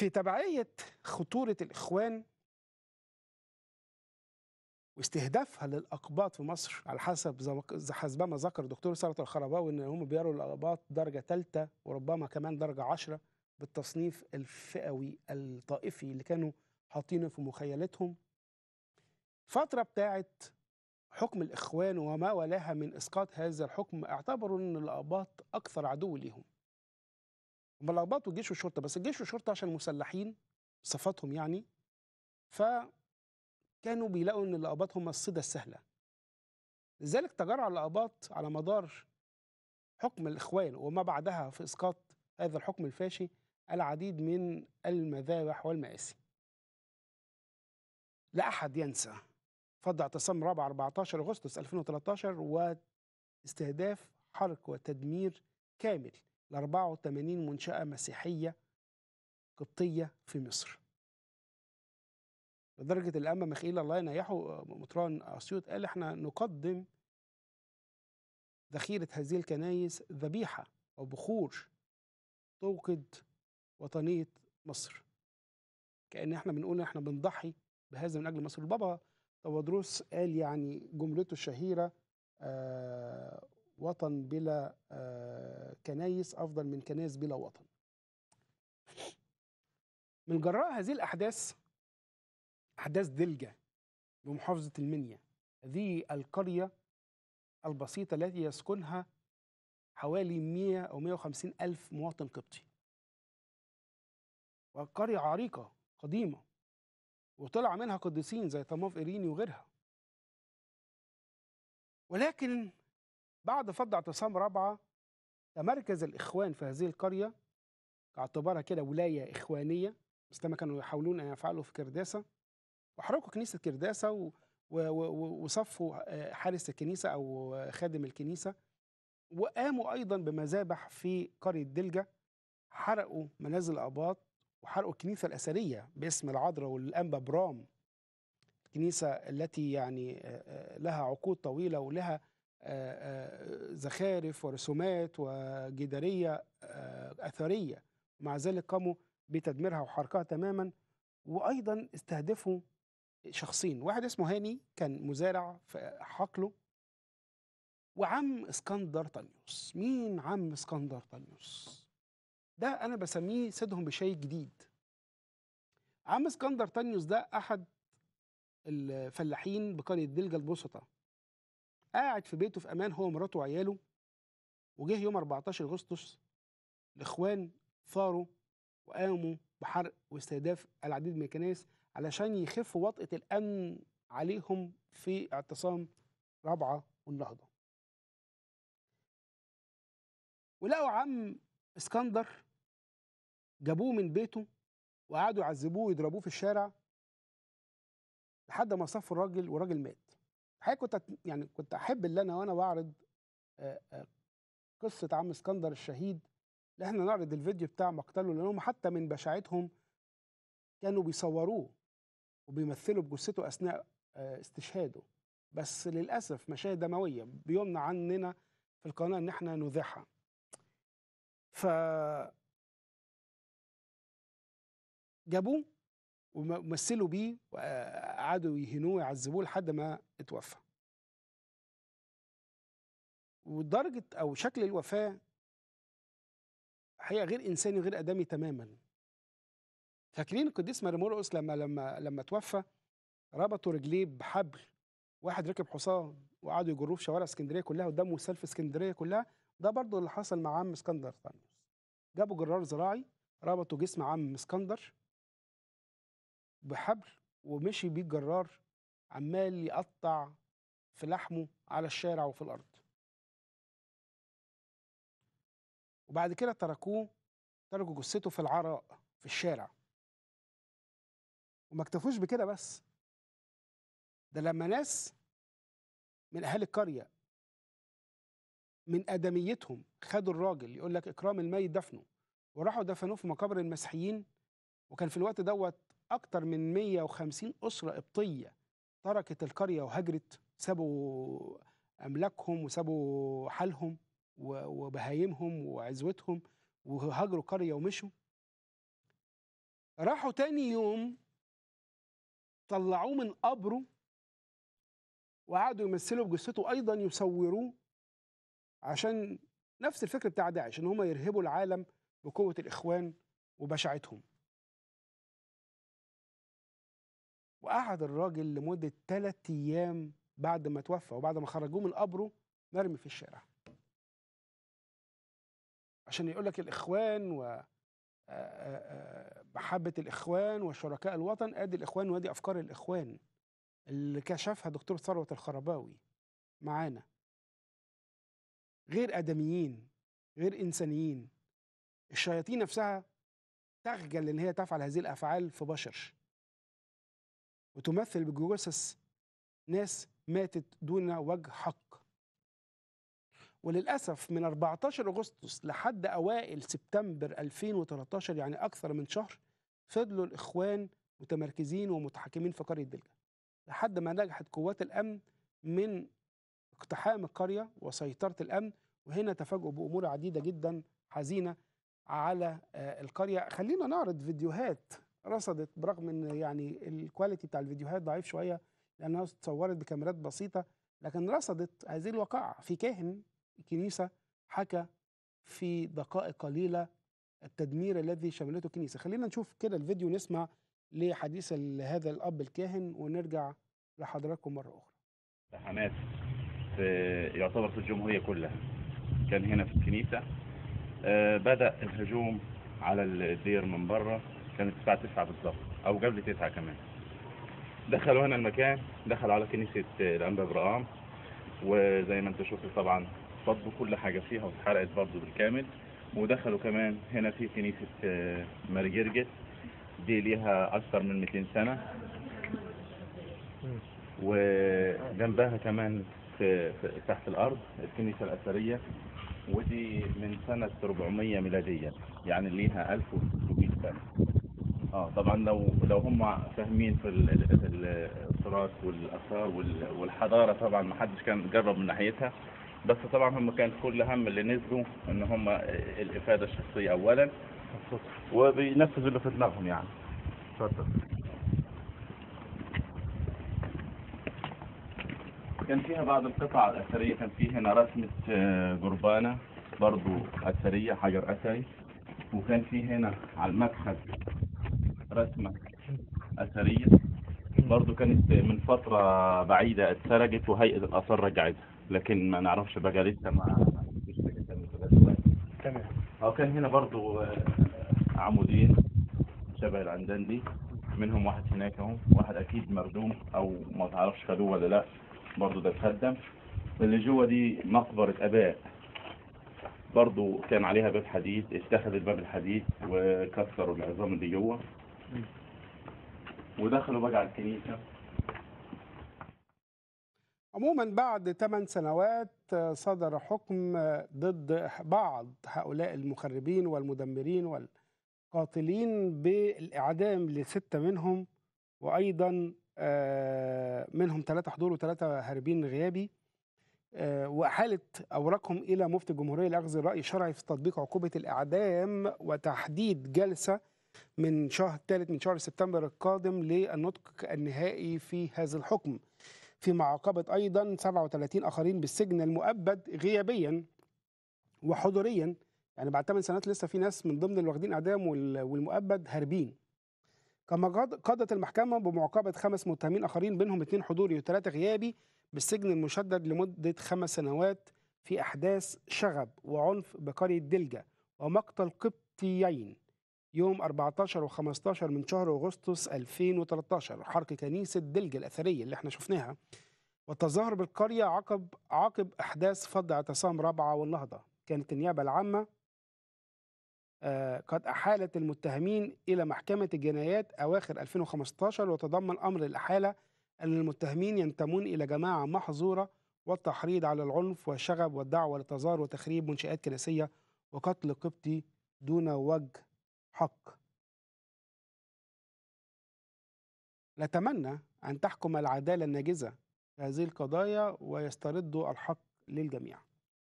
في تبعية خطورة الإخوان واستهدافها للأقباط في مصر على حسب حسبما ذكر دكتور سارة الخرباوي إن هم بيروا الأقباط درجة ثالثة وربما كمان درجة عشرة بالتصنيف الفئوي الطائفي اللي كانوا حاطينه في مخيلتهم فترة بتاعت حكم الإخوان وما ولاها من إسقاط هذا الحكم اعتبروا أن الأقباط أكثر عدو ليهم هم لخبطوا الجيش والشرطه بس الجيش والشرطه عشان مسلحين صفاتهم يعني ف كانوا بيلاقوا ان الاقباط هم الصيده السهله لذلك تجرع الاقباط على مدار حكم الاخوان وما بعدها في اسقاط هذا الحكم الفاشي العديد من المذابح والمآسي لا احد ينسى فض اعتصام رابع 14 اغسطس 2013 واستهداف حرق وتدمير كامل ل 84 منشأة مسيحية قبطية في مصر لدرجة الأما مخيل الله ينيحه آه، مطران أسيوط قال احنا نقدم ذخيرة هذه الكنايس ذبيحة أو بخور توقد وطنية مصر كأن احنا بنقول احنا بنضحي بهذا من أجل مصر البابا تودروس قال يعني جملته الشهيرة آه وطن بلا آه، كنايس أفضل من كنايس بلا وطن من جراء هذه الأحداث أحداث دلجة بمحافظة المنيا هذه القرية البسيطة التي يسكنها حوالي 100 أو 150 ألف مواطن قبطي وقرية عريقة قديمة وطلع منها قديسين زي طماف إيريني وغيرها ولكن بعد فض اعتصام رابعة تمركز الإخوان في هذه القرية اعتبرها كده ولاية إخوانية مثل ما كانوا يحاولون أن يفعلوا في كرداسة وحركوا كنيسة كرداسة وصفوا آه، حارس الكنيسة أو خادم الكنيسة وقاموا أيضا بمذابح في قرية دلجة حرقوا منازل أباط وحرقوا الكنيسة الأثرية باسم العذراء والأنبا برام الكنيسة التي يعني آه، آه، لها عقود طويلة ولها آه، آه، زخارف ورسومات وجدارية آه، أثرية مع ذلك قاموا بتدميرها وحرقها تماما وأيضا استهدفوا شخصين واحد اسمه هاني كان مزارع في حقله وعم اسكندر طنيوس مين عم اسكندر طنيوس ده أنا بسميه سيدهم بشيء جديد عم اسكندر طنيوس ده أحد الفلاحين بقرية دلجة البسطة قاعد في بيته في امان هو ومراته وعياله وجه يوم 14 اغسطس الاخوان ثاروا وقاموا بحرق واستهداف العديد من الكنائس علشان يخفوا وطأة الامن عليهم في اعتصام رابعه والنهضه. ولقوا عم اسكندر جابوه من بيته وقعدوا يعذبوه ويضربوه في الشارع لحد ما صفوا الراجل والراجل مات الحقيقه كنت يعني كنت احب ان انا وانا بعرض قصه عم اسكندر الشهيد ان احنا نعرض الفيديو بتاع مقتله لانهم حتى من بشاعتهم كانوا بيصوروه وبيمثلوا بجثته اثناء استشهاده بس للاسف مشاهد دمويه بيمنع عننا في القناه ان احنا نذيعها ف جابوه ومثلوا بيه وقعدوا يهنوه ويعذبوه لحد ما اتوفى ودرجة أو شكل الوفاة حقيقة غير إنساني وغير آدمي تماما فاكرين القديس مرمورقس لما لما لما توفى ربطوا رجليه بحبل واحد ركب حصان وقعدوا يجروه في شوارع اسكندريه كلها ودمه سال في اسكندريه كلها ده برضه اللي حصل مع عم اسكندر طانيوس جابوا جرار زراعي ربطوا جسم عم اسكندر بحبل ومشي بيه الجرار عمال يقطع في لحمه على الشارع وفي الارض وبعد كده تركوه تركوا جثته في العراء في الشارع وما اكتفوش بكده بس ده لما ناس من اهالي القريه من ادميتهم خدوا الراجل يقول لك اكرام الميت دفنه وراحوا دفنوه في مقابر المسيحيين وكان في الوقت دوت أكثر من 150 أسرة قبطية تركت القرية وهجرت سابوا أملاكهم وسابوا حالهم وبهايمهم وعزوتهم وهاجروا قرية ومشوا راحوا تاني يوم طلعوه من قبره وقعدوا يمثلوا بجثته أيضا يصوروه عشان نفس الفكر بتاع داعش إن هم يرهبوا العالم بقوة الإخوان وبشاعتهم وقعد الراجل لمدة ثلاث أيام بعد ما توفى وبعد ما خرجوه من قبره مرمي في الشارع عشان يقول لك الإخوان و آه، آه، آه، محبة الإخوان وشركاء الوطن أدي الإخوان وأدي أفكار الإخوان اللي كشفها دكتور ثروت الخرباوي معانا غير آدميين غير إنسانيين الشياطين نفسها تخجل إن هي تفعل هذه الأفعال في بشر وتمثل بجثث ناس ماتت دون وجه حق وللأسف من 14 أغسطس لحد أوائل سبتمبر 2013 يعني أكثر من شهر فضلوا الإخوان متمركزين ومتحكمين في قرية دلجة لحد ما نجحت قوات الأمن من اقتحام القرية وسيطرة الأمن وهنا تفاجؤوا بأمور عديدة جدا حزينة على آه، القرية خلينا نعرض فيديوهات رصدت برغم ان يعني الكواليتي بتاع الفيديوهات ضعيف شويه لانها اتصورت بكاميرات بسيطه لكن رصدت هذه الواقعه في كاهن كنيسه حكى في دقائق قليله التدمير الذي شملته الكنيسه خلينا نشوف كده الفيديو نسمع لحديث هذا الاب الكاهن ونرجع لحضراتكم مره اخرى حماس في يعتبر في الجمهوريه كلها كان هنا في الكنيسه آه، بدا الهجوم على الدير من بره كانت الساعة 9 بالظبط أو قبل 9 كمان دخلوا هنا المكان دخلوا على كنيسة آه، الأنبا ابراهام وزي ما انتم شفتوا طبعا فضوا كل حاجة فيها واتحرقت برضه بالكامل ودخلوا كمان هنا في كنيسة آه، مارجرجت دي ليها أكثر من 200 سنة وجنبها كمان في تحت الأرض الكنيسة الأثرية ودي من سنة 400 ميلادية يعني ليها 1600 سنة اه طبعا لو لو هم فاهمين في التراث والاثار والحضاره طبعا ما حدش كان جرب من ناحيتها بس طبعا هم كان كل هم اللي نزلوا ان هم الافاده الشخصيه اولا وبينفذوا اللي في دماغهم يعني اتفضل كان فيها بعض القطع الاثريه كان فيه هنا رسمه جربانه آه، برضو اثريه حجر اثري وكان فيه هنا على المتحف رسمة أثرية برضو كانت من فترة بعيدة اتسرجت وهيئة الآثار رجعتها لكن ما نعرفش بقى لسه ما تمام هو كان هنا برضو آه، عمودين شبه العندان دي منهم واحد هناك اهو واحد اكيد مردوم او ما تعرفش خدوه ولا لا برضو ده اتهدم اللي جوه دي مقبرة اباء برضو كان عليها باب حديد اتخذ الباب الحديد وكسروا العظام اللي جوه ودخلوا بقى على الكنيسه عموما بعد 8 سنوات آه، صدر حكم آه، ضد بعض هؤلاء المخربين والمدمرين والقاتلين بالإعدام لستة منهم وأيضا آه، منهم ثلاثة حضور وثلاثة هاربين غيابي وأحالت أوراقهم إلى مفتي الجمهورية لأخذ الرأي الشرعي في تطبيق عقوبة الإعدام وتحديد جلسة من شهر الثالث من شهر سبتمبر القادم للنطق النهائي في هذا الحكم في معاقبة أيضا 37 آخرين بالسجن المؤبد غيابيا وحضوريا يعني بعد 8 سنوات لسه في ناس من ضمن اللي واخدين اعدام والمؤبد هاربين كما قضت المحكمه بمعاقبه خمس متهمين اخرين بينهم اثنين حضوري وثلاثه غيابي بالسجن المشدد لمده خمس سنوات في احداث شغب وعنف بقريه دلجه ومقتل قبطيين يوم 14 و15 من شهر أغسطس 2013 حرق كنيسة دلج الأثرية اللي احنا شفناها والتظاهر بالقرية عقب عقب أحداث فض اعتصام رابعة والنهضة كانت النيابة العامة آه، قد أحالت المتهمين إلى محكمة الجنايات أواخر 2015 وتضمن أمر الإحالة أن المتهمين ينتمون إلى جماعة محظورة والتحريض على العنف والشغب والدعوة للتظاهر وتخريب منشآت كنسية وقتل قبطي دون وجه حق نتمنى أن تحكم العدالة الناجزة هذه القضايا ويستردوا الحق للجميع